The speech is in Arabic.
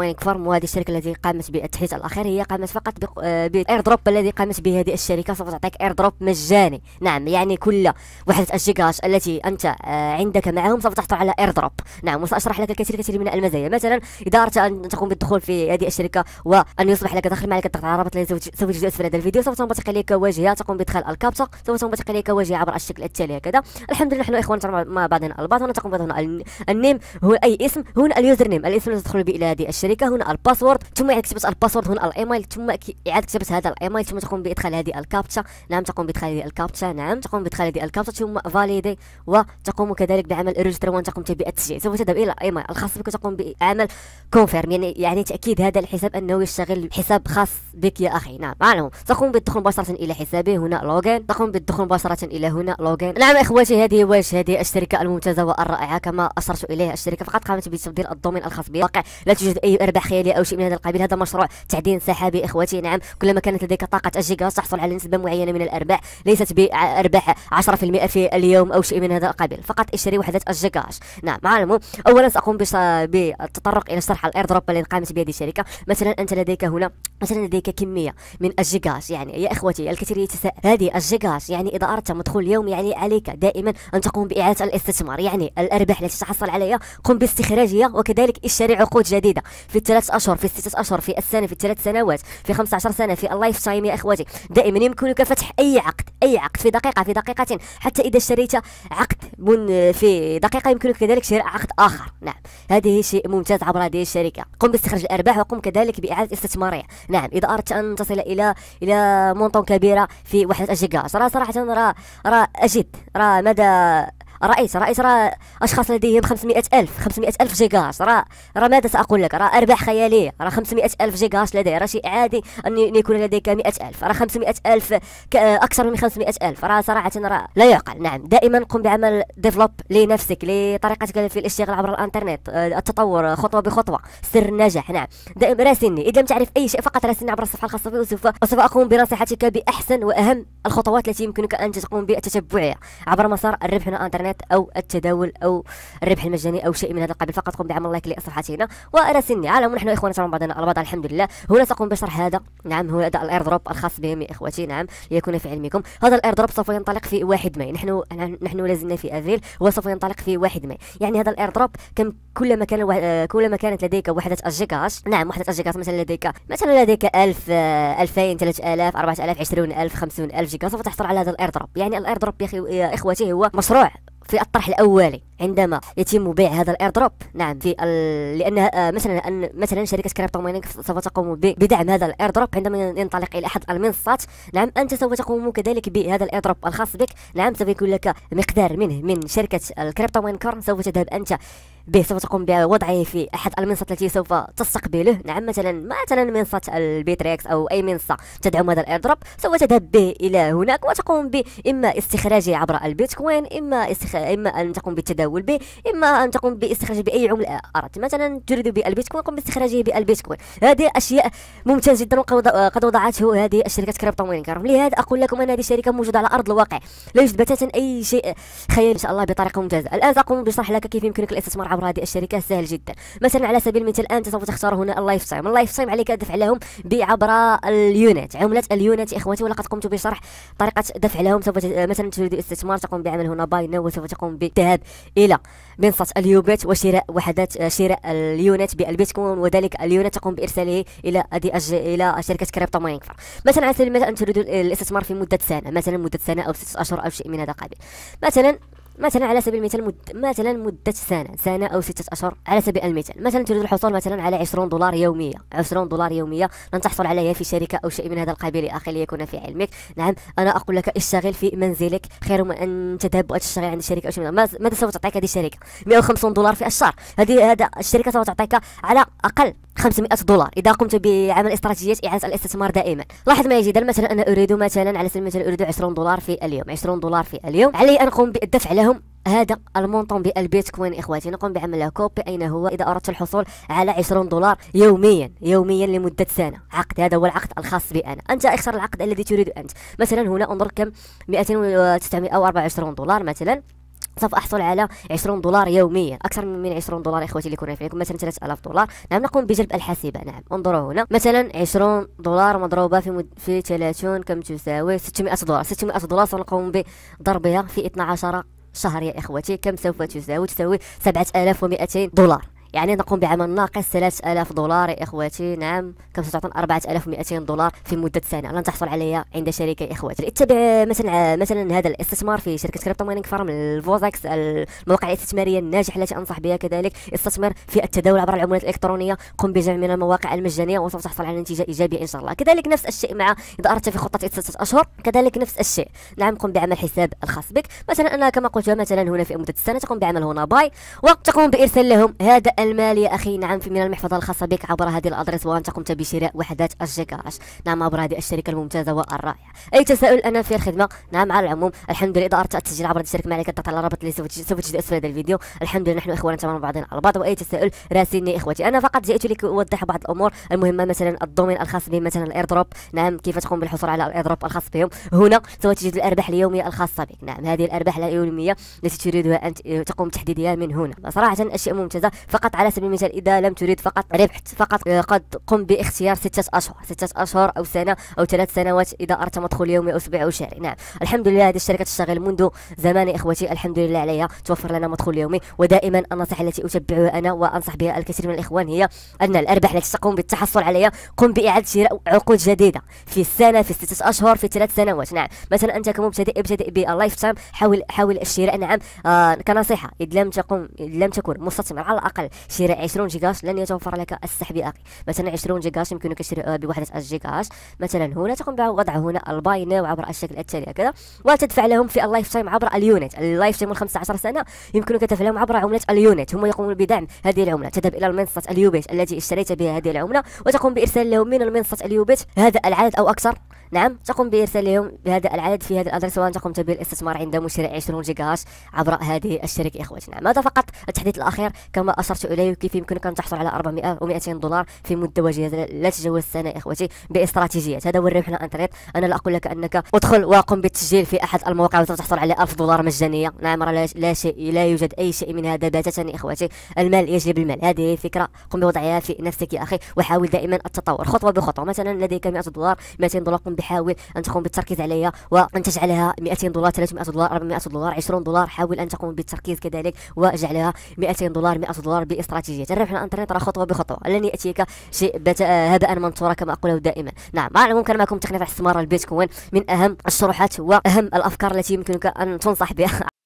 وين فارم وهذه الشركه التي قامت بالتحديث الاخير هي قامت فقط بالاير دروب الذي قامت به هذه الشركه سوف تعطيك اير دروب مجاني نعم يعني كل وحده الجيجاش التي انت عندك معهم سوف تحصل على اير دروب نعم وساشرح لك الكثير كثير من المزايا مثلا اذا اردت ان تقوم بالدخول في هذه الشركه وان يصبح لك دخل معك الضغط على الرابط الذي سوف يجد اسفل هذا الفيديو سوف تنبثق عليك واجهه تقوم بادخال الكابتشا سوف تنبثق لك واجهه عبر الشكل التالي هكذا الحمد لله نحن اخوان مع بعضنا البعض هنا تقوم بهذا هنا النيم هو اي اسم هنا اليوزر نيم الاسم الذي تدخل به الى هذه الشركه الشركه هنا الباسورد ثم إعادة كتبت الباسورد هنا الايميل ثم اعاده كتابه هذا الايميل ثم تقوم بادخال هذه الكابتشا نعم تقوم بادخال هذه الكابتشا نعم تقوم بادخال هذه الكابتشا ثم فاليدي وتقوم كذلك بعمل ريجستر وان تقوم بالتسجيل سوف تذهب الى الايميل الخاص بك تقوم بعمل كونفيرم يعني يعني تاكيد هذا الحساب انه يشتغل حساب خاص بك يا اخي نعم معلوم تقوم بالدخول مباشره الى حسابي هنا لوغين تقوم بالدخول مباشره الى هنا لوغين نعم اخوتي هذه واش هذه الشركه الممتازه والرائعه كما اشرت اليها الشركه فقد قامت بتبديل الدومين الخاص بها لا توجد اي اي ارباح خياليه او شيء من هذا القبيل هذا مشروع تعدين سحابي اخوتي نعم كلما كانت لديك طاقه الجيجا تحصل على نسبه معينه من الارباح ليست بارباح 10% في اليوم او شيء من هذا القبيل فقط اشتري وحدات الجيجاش نعم مع اولا ساقوم بالتطرق الى شرح الاير دروب الذي قامت به هذه الشركه مثلا انت لديك هنا مثلا لديك كميه من الجيجاش يعني يا اخوتي الكثير يتساءل هذه الجيجاش يعني اذا اردت مدخول يومي يعني عليك دائما ان تقوم باعاده الاستثمار يعني الارباح التي تحصل عليها قم باستخراجها وكذلك اشتري عقود جديده في الثلاث اشهر في الست اشهر في السنه في الثلاث سنوات في 15 سنه في اللايف تايم يا اخواتي دائما يمكنك فتح اي عقد اي عقد في دقيقه في دقيقتين حتى اذا اشتريت عقد من في دقيقه يمكنك كذلك شراء عقد اخر نعم هذه شيء ممتاز عبر هذه الشركه قم باستخراج الارباح وقم كذلك باعاده استثمارها نعم اذا اردت ان تصل الى الى مونطون كبيره في وحده الجيجا صراحه صراحه راه راه اجد راه مدى رئيس رئيس راه اشخاص لديهم 500 الف 500 الف جيجاش راه راه ماذا ساقول لك راه ارباح خياليه راه 500 الف جيجاش لديه راه شيء عادي ان يكون لديك 100 الف راه 500 الف اكثر من 500 الف راه صراحه راه لا يعقل نعم دائما قم بعمل ديفلوب لنفسك لطريقتك في الاشتغال عبر الانترنت آه، التطور خطوه بخطوه سر النجاح نعم دائما راسلني اذا لم تعرف اي شيء فقط راسلني عبر الصفحه الخاصه بي وسوف وسوف اقوم بنصيحتك باحسن واهم الخطوات التي يمكنك ان تقوم بتتبعها عبر مسار الربح هنا الانترنت الاعلانات او التداول او الربح المجاني او شيء من هذا القبيل فقط قم بعمل لايك لصفحتنا وراسلني على عالم نحن اخواننا شرم بعضنا البعض الحمد لله هنا ساقوم بشرح هذا نعم هو هذا الاير دروب الخاص بهم يا اخوتي نعم ليكون في علمكم هذا الاير دروب سوف ينطلق في 1 ماي نحن نحن لازلنا في افريل وسوف ينطلق في 1 ماي يعني هذا الاير دروب كم كلما كان وح... كلما كانت لديك وحده كاش نعم وحده كاش مثلا لديك مثلا لديك 1000 2000 3000 4000 20000 50000 جيجا سوف تحصل على هذا الاير دروب يعني الاير دروب يا اخوتي هو مشروع في الطرح الاولي عندما يتم بيع هذا الايردروب نعم في لان آه، مثلا أن مثلا شركه كريبتو مايننج سوف تقوم بدعم هذا الايردروب عندما ينطلق الى احد المنصات نعم انت سوف تقوم كذلك بهذا الايردروب الخاص بك نعم سوف يكون لك مقدار منه من شركه الكريبتو ماين كورن سوف تذهب انت به سوف تقوم بوضعه في احد المنصات التي سوف تستقبله نعم مثلا مثلا منصه البيتريكس او اي منصه تدعم هذا الايردروب سوف تذهب به الى هناك وتقوم باما استخراجه عبر البيتكوين اما استخ... اما ان تقوم بالتداول به اما ان تقوم باستخراجه باي عمله اردت مثلا تريد بالبيتكوين قم باستخراجه بالبيتكوين هذه اشياء ممتاز جدا وقد وضعته هذه الشركه كريبتو مايننج لهذا اقول لكم ان هذه الشركه موجوده على ارض الواقع لا يوجد بتاتا اي شيء خيال ان شاء الله بطريقه ممتازه الان ساقوم بشرح لك كيف يمكنك الاستثمار عبر هذه الشركه سهل جدا مثلا على سبيل المثال انت سوف تختار هنا اللايف تايم اللايف تايم عليك دفع لهم بعبر اليونت عمله اليونت اخوتي ولقد قمت بشرح طريقه دفع لهم سوف مثلا تريد الاستثمار تقوم بعمل هنا باي ناو وسوف تقوم بالذهاب الى منصه اليوبيت وشراء وحدات شراء اليونت بالبيتكوين وذلك اليونت تقوم بارساله الى الى شركه كريبتو مايننغ مثلا على سبيل المثال ان تريد الاستثمار في مده سنه مثلا مده سنه او ست اشهر او شيء من هذا القبيل مثلا مثلا على سبيل المثال مد... مثلا مدة سنة سنة أو ستة أشهر على سبيل المثال مثلا تريد الحصول مثلا على 20 دولار يومية 20 دولار يومية لن تحصل عليها في شركة أو شيء من هذا القبيل يا أخي ليكون في علمك نعم أنا أقول لك اشتغل في منزلك خير من أن تذهب وتشتغل عند الشركة أو شيء من هذا ماذا سوف تعطيك هذه الشركة 150 دولار في الشهر هذه هذا الشركة سوف تعطيك على أقل 500 دولار اذا قمت بعمل استراتيجيه اعاده الاستثمار دائما لاحظ ما يجدل مثلا انا اريد مثلا على سبيل المثال اريد 20 دولار في اليوم 20 دولار في اليوم علي ان اقوم بالدفع له لهم هذا المونطون بالبيتكوين اخواتي نقوم بعملها كوبي اين هو اذا اردت الحصول على 20 دولار يوميا يوميا لمده سنه عقد هذا هو العقد الخاص بي انا انت اختر العقد الذي تريد انت مثلا هنا انظر كم 2924 دولار مثلا سوف احصل على 20 دولار يوميا اكثر من 20 دولار اخوتي اللي يكون ينفعكم مثلا 3000 دولار نعم نقوم بجلب الحاسبه نعم انظروا هنا مثلا 20 دولار مضروبه في مد... في 30 كم تساوي 600 دولار 600 دولار سنقوم بضربها في 12 شهر يا إخوتي كم سوف تساوي تساوي 7200 دولار يعني نقوم بعمل ناقص 3000 دولار يا اخواتي نعم ستعطون 4200 دولار في مده سنه لن تحصل عليها عند شركه يا اخواتي اتبع مثلا مثلا هذا الاستثمار في شركه كريبتو مايننج فارم الفوزاكس المواقع الاستثماريه الناجحه التي انصح بها كذلك استثمر في التداول عبر العملات الالكترونيه قم بجمع من المواقع المجانيه وسوف تحصل على نتيجه ايجابيه ان شاء الله كذلك نفس الشيء مع اذا اردت في خطه سته اشهر كذلك نفس الشيء نعم قم بعمل حساب الخاص بك مثلا انا كما قلت مثلا هنا في مده السنه تقوم بعمل هنا باي وتقوم بارسال لهم هذا المال يا أخي نعم في من المحفظة الخاصة بك عبر هذه الأدرس وأنت قمت بشراء وحدات الجيكاش نعم عبر هذه الشركة الممتازة والرائعة أي تساؤل أنا في الخدمة نعم على العموم الحمد لله إذا أردت التسجيل عبر الشركة معك الضغط على الرابط اللي سوف تجد أسفل هذا الفيديو الحمد لله نحن اخوان تمام بعضنا البعض وأي تساؤل راسلني إخوتي أنا فقط جئت لك أوضح بعض الأمور المهمة مثلا الدومين الخاص بهم مثلا الايردروب نعم كيف تقوم بالحصول على الايردروب الخاص بهم هنا سوف تجد الأرباح اليومية الخاصة بك نعم هذه الأرباح اليومية التي تريدها انت تقوم بتحديدها من هنا صراحة أشياء ممتازة فقط فقط على سبيل المثال اذا لم تريد فقط ربح فقط آه، قد قم باختيار ستة اشهر ستة اشهر او سنة او ثلاث سنوات اذا اردت مدخول يومي او اسبوعي او شهري نعم الحمد لله هذه الشركة تشتغل منذ زمان اخوتي الحمد لله عليها توفر لنا مدخول يومي ودائما النصيحة التي اتبعها انا وانصح بها الكثير من الاخوان هي ان الارباح التي تقوم بالتحصل عليها قم باعادة شراء عقود جديدة في السنة في ستة اشهر في ثلاث سنوات نعم مثلا انت كمبتدئ ابتدئ باللايف تايم حاول حاول الشراء نعم آه كنصيحة اذا لم تقم لم تكن مستثمر على الاقل شراء 20 جيجاش لن يتوفر لك السحب أخي مثلا 20 جيجاش يمكنك شراء بوحدة الجيجاش مثلا هنا تقوم بوضع هنا الباي ناو عبر الشكل التالي هكذا وتدفع لهم في اللايف تايم عبر اليونت اللايف تايم 15 سنة يمكنك تدفع لهم عبر عملة اليونت هم يقومون بدعم هذه العملة تذهب إلى المنصة اليوبيت التي اشتريت بها هذه العملة وتقوم بإرسال لهم من المنصة اليوبيت هذا العدد أو أكثر نعم تقوم بإرسال لهم بهذا العدد في هذا الأدرس وأنت قمت بالاستثمار عند مشتري 20 جيجاش عبر هذه الشركة إخوتي نعم هذا فقط التحديث الأخير كما أشرت اليك كيف يمكنك ان تحصل على 400 و200 دولار في مده وجيزه لا تتجاوز سنه اخوتي باستراتيجيات هذا هو الربح على الانترنت انا لا اقول لك انك ادخل وقم بالتسجيل في احد المواقع وتحصل على 1000 دولار مجانيه نعم لا, لا شيء لا يوجد اي شيء من هذا بتاتا اخوتي المال يجلب المال هذه فكره قم بوضعها في نفسك يا اخي وحاول دائما التطور خطوه بخطوه مثلا لديك 100 دولار 200 دولار قم بحاول ان تقوم بالتركيز عليها وان تجعلها 200 دولار 300 دولار 400 دولار 20 دولار حاول ان تقوم بالتركيز كذلك واجعلها 200 دولار 100 دولار باستراتيجيه الربح من الانترنت راه خطوه بخطوه لن ياتيك شيء آه، هباء منثورا كما اقوله دائما نعم مع العموم كان معكم تقنيه استثمار البيتكوين من اهم الشروحات واهم الافكار التي يمكنك ان تنصح بها